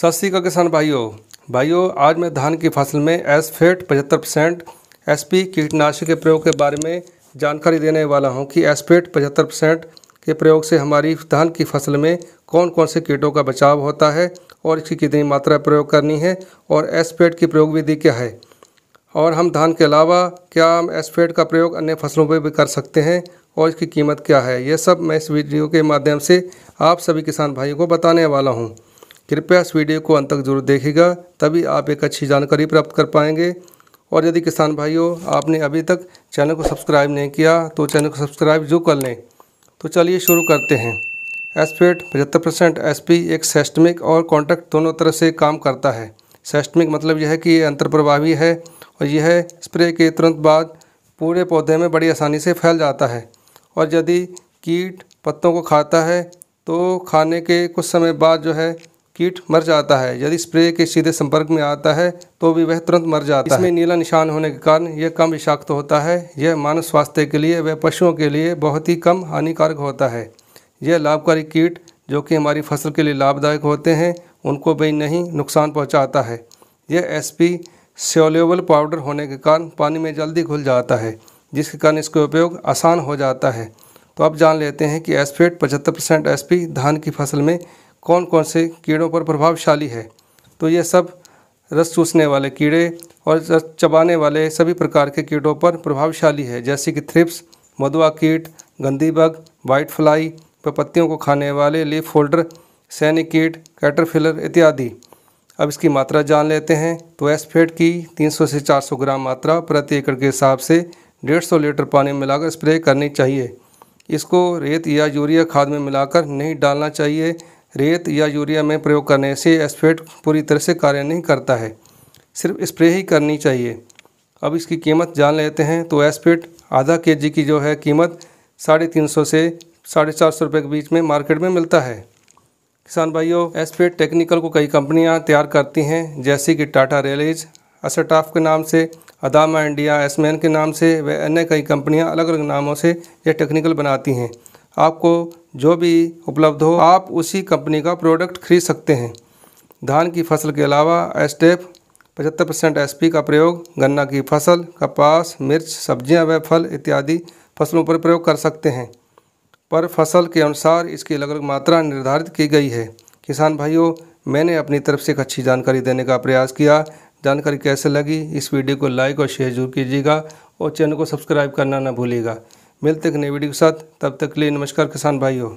सत श्रीकाल किसान भाइयों भाइयों आज मैं धान की फसल में एसफेट पचहत्तर परसेंट एस कीटनाशक के प्रयोग के बारे में जानकारी देने वाला हूं कि एसफेट पचहत्तर परसेंट के प्रयोग से हमारी धान की फसल में कौन कौन से कीटों का बचाव होता है और इसकी कितनी मात्रा प्रयोग करनी है और एसफेट की प्रयोग विधि क्या है और हम धान के अलावा क्या हम एसफेट का प्रयोग अन्य फसलों पर भी कर सकते हैं और इसकी कीमत क्या है ये सब मैं इस वीडियो के माध्यम से आप सभी किसान भाइयों को बताने वाला हूँ कृपया इस वीडियो को अंत तक जरूर देखेगा तभी आप एक अच्छी जानकारी प्राप्त कर पाएंगे और यदि किसान भाइयों आपने अभी तक चैनल को सब्सक्राइब नहीं किया तो चैनल को सब्सक्राइब जो कर लें तो चलिए शुरू करते हैं एसपेट पचहत्तर परसेंट एस एक सेस्टमिक और कॉन्ट्रैक्ट दोनों तरह से काम करता है सेस्टमिक मतलब यह है कि यह प्रभावी है और यह स्प्रे के तुरंत बाद पूरे पौधे में बड़ी आसानी से फैल जाता है और यदि कीट पत्तों को खाता है तो खाने के कुछ समय बाद जो है कीट मर जाता है यदि स्प्रे के सीधे संपर्क में आता है तो भी वह तुरंत मर जाता है इसमें नीला निशान होने के कारण यह कम विषाक्त होता है यह मानव स्वास्थ्य के लिए व पशुओं के लिए बहुत ही कम हानिकारक होता है यह लाभकारी कीट जो कि हमारी फसल के लिए लाभदायक होते हैं उनको भी नहीं नुकसान पहुँचाता है यह एस पी सोल्यूबल पाउडर होने के कारण पानी में जल्दी घुल जाता है जिसके कारण इसका उपयोग आसान हो जाता है तो अब जान लेते हैं कि एसफेट पचहत्तर परसेंट एस धान की फसल में कौन कौन से कीड़ों पर प्रभावशाली है तो ये सब रस चूसने वाले कीड़े और रस चबाने वाले सभी प्रकार के कीड़ों पर प्रभावशाली है जैसे कि थ्रिप्स मधुआ कीट गंदी बग वाइट फ्लाई व पत्तियों को खाने वाले लीफ होल्डर सैनिक कीट कैटरफिलर इत्यादि अब इसकी मात्रा जान लेते हैं तो एसफेट की 300 से 400 ग्राम मात्रा प्रति एकड़ के हिसाब से 150 लीटर पानी मिलाकर स्प्रे करनी चाहिए इसको रेत या यूरिया खाद में मिलाकर नहीं डालना चाहिए रेत या यूरिया में प्रयोग करने से एस्फेट पूरी तरह से कार्य नहीं करता है सिर्फ स्प्रे ही करनी चाहिए अब इसकी कीमत जान लेते हैं तो एस्फेट आधा के जी की जो है कीमत साढ़े तीन सौ से साढ़े चार सौ रुपये के बीच में मार्केट में मिलता है किसान भाइयों एस्फेट टेक्निकल को कई कंपनियां तैयार करती हैं जैसे कि टाटा रेलेज असटाफ के नाम से अदामा इंडिया एसमैन के नाम से व अन्य कई कंपनियाँ अलग अलग नामों से यह टेक्निकल बनाती हैं आपको जो भी उपलब्ध हो आप उसी कंपनी का प्रोडक्ट खरीद सकते हैं धान की फसल के अलावा एस्टेप पचहत्तर परसेंट एस का प्रयोग गन्ना की फसल कपास मिर्च सब्जियां व फल इत्यादि फसलों पर प्रयोग कर सकते हैं पर फसल के अनुसार इसकी अलग अलग मात्रा निर्धारित की गई है किसान भाइयों मैंने अपनी तरफ से एक अच्छी जानकारी देने का प्रयास किया जानकारी कैसे लगी इस वीडियो को लाइक और शेयर जरूर कीजिएगा और चैनल को सब्सक्राइब करना ना भूलिएगा मिलते एक नई वीडियो के साथ तब तक के लिए नमस्कार किसान भाइयों